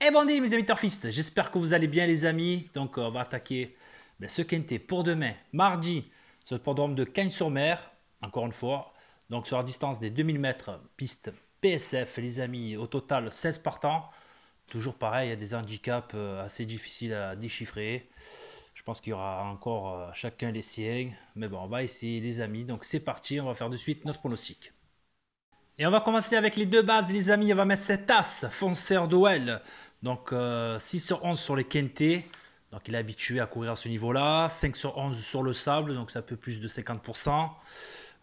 Eh dit mes amis turfistes, j'espère que vous allez bien les amis. Donc euh, on va attaquer ben, ce quinté pour demain, mardi, sur le programme de Cagnes-sur-Mer, encore une fois. Donc sur la distance des 2000 mètres, piste PSF les amis, au total 16 partants. Toujours pareil, il y a des handicaps euh, assez difficiles à déchiffrer. Je pense qu'il y aura encore euh, chacun les siens. Mais bon, on va essayer les amis. Donc c'est parti, on va faire de suite notre pronostic. Et on va commencer avec les deux bases les amis, on va mettre cette as, fonceur d'OL donc 6 euh, sur 11 sur les quintés. Donc il est habitué à courir à ce niveau-là. 5 sur 11 sur le sable, donc ça peut plus de 50%.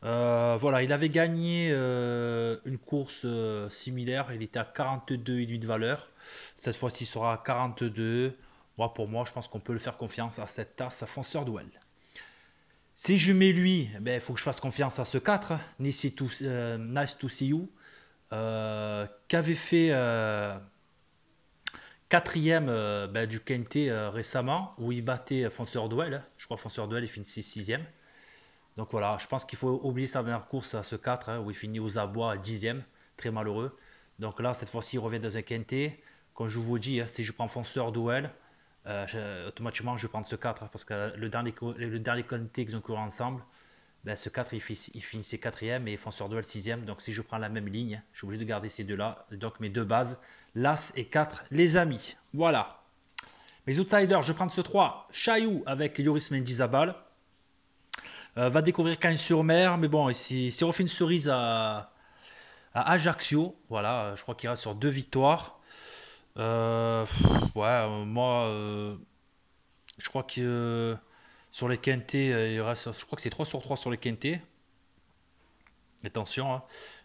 Euh, voilà, il avait gagné euh, une course similaire. Il était à 42 et de valeur. Cette fois-ci, il sera à 42. Moi, pour moi, je pense qu'on peut le faire confiance à cette tasse à fonceur duel. Si je mets lui, il eh ben, faut que je fasse confiance à ce 4, Nice to, nice to See You, qu'avait fait quatrième euh, ben, du Quintet euh, récemment, où il battait euh, Fonceur Duel. Hein. Je crois Fonceur Duel, il 6e, Donc voilà, je pense qu'il faut oublier sa dernière course à ce 4, hein, où il finit aux abois 10e, très malheureux. Donc là, cette fois-ci, il revient dans un Quintet. Comme je vous dis, hein, si je prends Fonceur Duel, automatiquement, je vais prendre ce 4, parce que le dernier, le dernier Quintet qu'ils ont couru ensemble, ben, ce 4, il, finit ses quatrième et Fonceur 6 sixième. Donc si je prends la même ligne, je suis obligé de garder ces deux-là. Donc mes deux bases, l'As et 4, les amis. Voilà. Mes outsiders, je prends ce 3, Chaillou avec Yoris Mendizabal. Euh, va découvrir Cannes sur mer, mais bon, ici si on refait une cerise à, Ajaccio, voilà, je crois qu'il reste sur deux victoires. Euh, ouais, euh, moi, je crois que sur les quintés, euh, il reste, je crois que c'est 3 sur 3 sur les quintés. Attention, hein.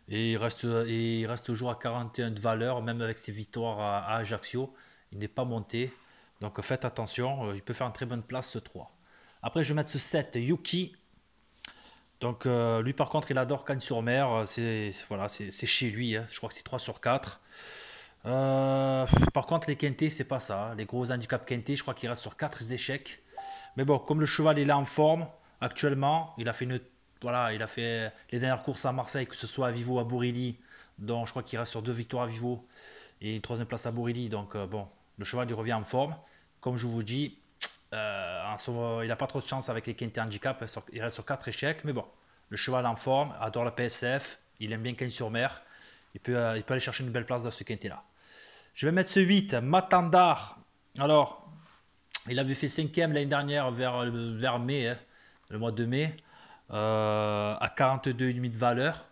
et il reste, euh, il reste toujours à 41 de valeur, même avec ses victoires à, Ajaccio. Il n'est pas monté. Donc faites attention, euh, il peut faire une très bonne place ce 3. Après, je vais mettre ce 7, Yuki. Donc lui, par contre, il adore Cannes-sur-Mer. C'est voilà, chez lui. Hein. Je crois que c'est 3 sur 4. par contre, les quintés, c'est pas ça. Hein. Les gros handicaps quintés, je crois qu'il reste sur 4 échecs. Mais bon, comme le cheval est là en forme actuellement, il a fait voilà, il a fait les dernières courses à Marseille, que ce soit à Vivo, à Bourilly, dont je crois qu'il reste sur deux victoires à Vivo et une troisième place à Bourilly. Donc euh, bon, le cheval il revient en forme. Comme je vous dis, euh, il n'a pas trop de chance avec les quintés handicap. Il reste sur quatre échecs, mais bon, le cheval en forme, adore la PSF, il aime bien qu'un sur mer. Il peut, euh, il peut aller chercher une belle place dans ce quintet là. Je vais mettre ce 8, Matandar. Alors, il avait fait cinquième l'année dernière vers, mai, hein, le mois de mai, euh, à 42,5 de valeur.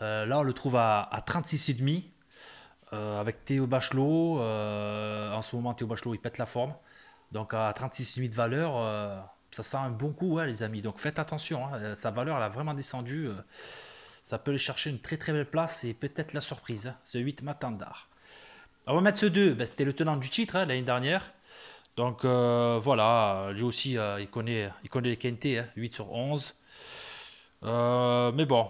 Euh, là, on le trouve à, 36,5 euh, avec Théo Bachelot. en ce moment, Théo Bachelot, il pète la forme. Donc à 36,5 de valeur, ça sent un bon coup, hein, les amis. Donc faites attention, hein. sa valeur, elle a vraiment descendu. ça peut aller chercher une très très belle place et peut-être la surprise. ce 8 Matandar. On va mettre ce 2, ben, c'était le tenant du titre l'année dernière. Donc euh, voilà, lui aussi, euh, il, connaît, il connaît les quintés, 8 sur 11. Euh, mais bon,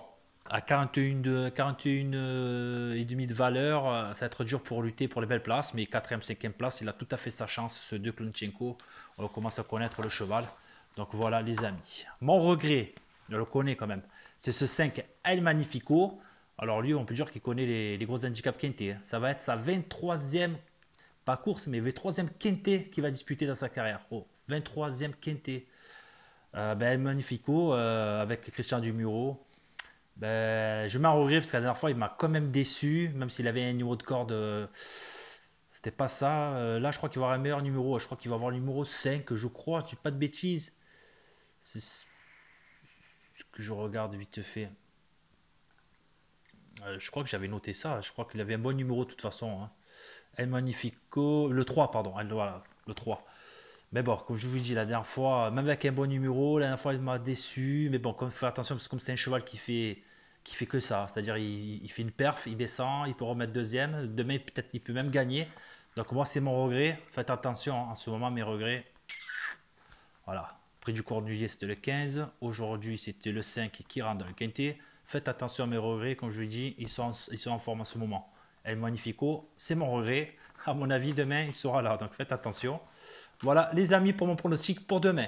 à 41,5 de, et demi de valeur, ça va être dur pour lutter pour les belles places. Mais 4ème, 5ème place, il a tout à fait sa chance, ce 2 Klonchenko. On commence à connaître le cheval. Donc voilà, les amis. Mon regret, je le connais quand même, c'est ce 5 El Magnifico. Alors lui, on peut dire qu'il connaît les, gros handicaps quintés. Hein. Ça va être sa 23e pas course, mais 23e quintet qui va disputer dans sa carrière. Oh, 23e quintet. Euh, ben, Magnifico, euh, avec Christian Dumuro. Ben, je m'en regrette parce que la dernière fois, il m'a quand même déçu, même s'il avait un numéro de corde. Euh, c'était pas ça. là, je crois qu'il va avoir un meilleur numéro. Je crois qu'il va avoir le numéro 5, je crois. Je dis pas de bêtises. C'est ce que je regarde vite fait. Euh, je crois que j'avais noté ça. Je crois qu'il avait un bon numéro de toute façon. Hein. Elle magnifique Magnifico, le 3, pardon. Elle, le 3. Mais bon, comme je vous dis la dernière fois, même avec un bon numéro, la dernière fois, il m'a déçu. Mais bon, comme faire attention, parce que comme c'est un cheval qui fait qui fait que ça, c'est-à-dire il, fait une perf, il descend, il peut remettre deuxième, demain peut-être il peut même gagner. Donc moi c'est mon regret, faites attention hein. en ce moment mes regrets. Voilà, prix du Cornulier c'était le 15, aujourd'hui c'était le 5 qui rentre dans le quintet. Faites attention à mes regrets, comme je vous dis, ils sont, ils sont en forme en ce moment. est magnifique, c'est mon regret. À mon avis, demain, il sera là. Donc faites attention. Voilà, les amis, pour mon pronostic pour demain.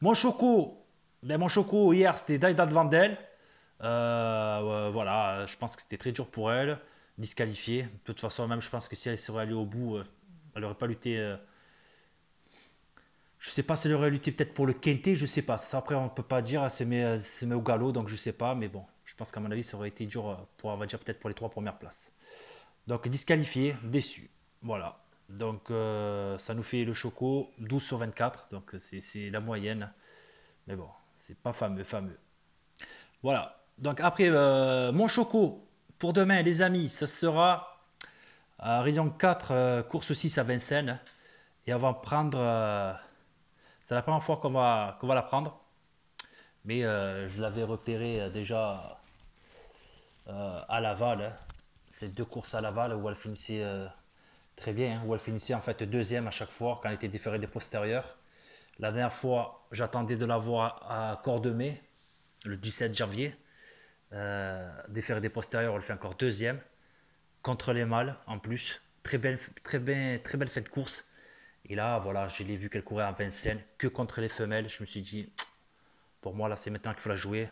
Mon choco, ben, mon choco hier, c'était Daidad Vandel. Euh, voilà, je pense que c'était très dur pour elle, disqualifiée. De toute façon, même, je pense que si elle serait allée au bout, euh, elle n'aurait pas lutté. Euh, je sais pas, c'est le réalité peut-être pour le Quintet, je sais pas. après, on ne peut pas dire, ah, c'est se euh, met au galop, donc je sais pas. Mais bon, je pense qu'à mon avis, ça aurait été dur euh, pour, on va dire, peut-être pour les trois premières places. Donc, disqualifié, déçu. Voilà. Donc, euh, ça nous fait le choco 12 sur 24. Donc, c'est la moyenne. Mais bon, c'est pas fameux, fameux. Voilà. Donc, après, mon choco pour demain, les amis, ça sera à Réunion 4, course 6 à Vincennes. Et avant de prendre. C'est la première fois qu'on va, la prendre. Mais euh, je l'avais repéré euh, déjà euh, à Laval. Hein. C'est Ces deux courses à Laval où elle finissait très bien, hein. où elle finissait en fait deuxième à chaque fois quand elle était différée des postérieurs. La dernière fois, j'attendais de la voir à Cordemais, le 17 janvier. Euh, des postérieurs, elle fait encore deuxième. Contre les mâles, en plus. Très belle, très très belle fête de course. Et là, voilà, je l'ai vu qu'elle courait en Vincennes, que contre les femelles. Je me suis dit, pour moi, là, c'est maintenant qu'il faut la jouer.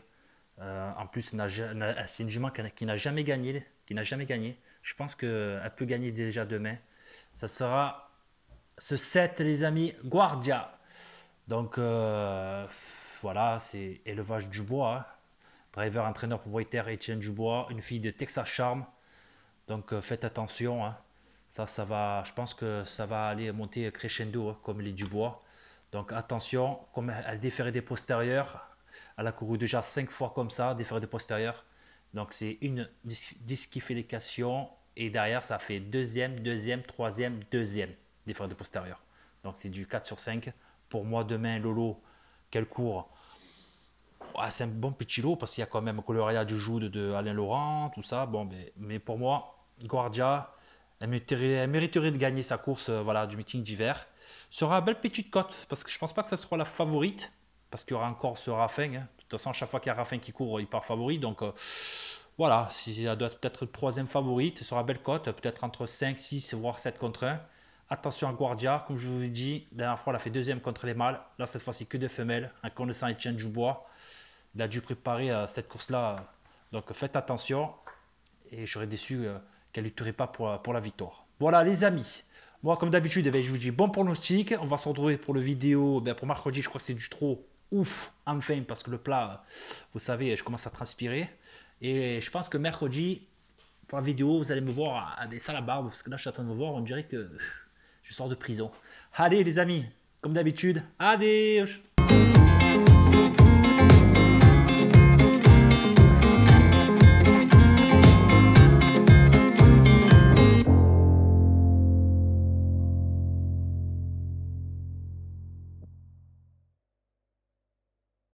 Euh, en plus, c'est une jument qui n'a jamais gagné. Qui n'a jamais gagné. Je pense qu'elle peut gagner déjà demain. Ça sera ce 7, les amis, Guardia. Donc, euh, voilà, c'est élevage du bois. Driver, hein. entraîneur propriétaire Étienne Dubois, une fille de Texas Charm. Donc, euh, faites attention. Hein. Ça, ça va, je pense que ça va aller monter crescendo hein, comme les Dubois. Donc attention, comme elle déférait des postérieurs, elle a couru déjà 5 fois comme ça, déféré des postérieurs. Donc c'est une disqualification et derrière ça fait deuxième, deuxième, troisième, deuxième déféré des postérieurs. Donc c'est du 4 sur 5. Pour moi demain, Lolo, quel court ah, C'est un bon petit lot parce qu'il y a quand même Coloria du Jude de Alain Laurent, tout ça. Bon, ben, mais pour moi, Guardia, elle mériterait, de gagner sa course euh, voilà, du meeting d'hiver. Sera belle petite cote, parce que je pense pas que ce sera la favorite, parce qu'il y aura encore ce Raffin. Hein. De toute façon, chaque fois qu'il y a Raffin qui court, il part favori. Donc euh, voilà, si elle doit peut-être troisième favorite, sera belle cote, peut-être entre 5, 6, voire 7 contre 1. Attention à Guardia, comme je vous ai dit, la dernière fois, elle a fait deuxième contre les mâles. Là, cette fois-ci, que des femelles. Un connaissant Etienne Dubois. Il a dû préparer euh, cette course-là. Donc faites attention. Et j'aurais déçu qu'elle lutterait pas pour, la victoire. Voilà les amis. Moi, comme d'habitude, eh ben, je vous dis bon pronostic. On va se retrouver pour le vidéo. Eh ben, pour mercredi, je crois que c'est du trop ouf, enfin, parce que le plat, vous savez, je commence à transpirer. Et je pense que mercredi, pour la vidéo, vous allez me voir à des salles parce que là, je suis en train de me voir, on dirait que je sors de prison. Allez, les amis, comme d'habitude, adieu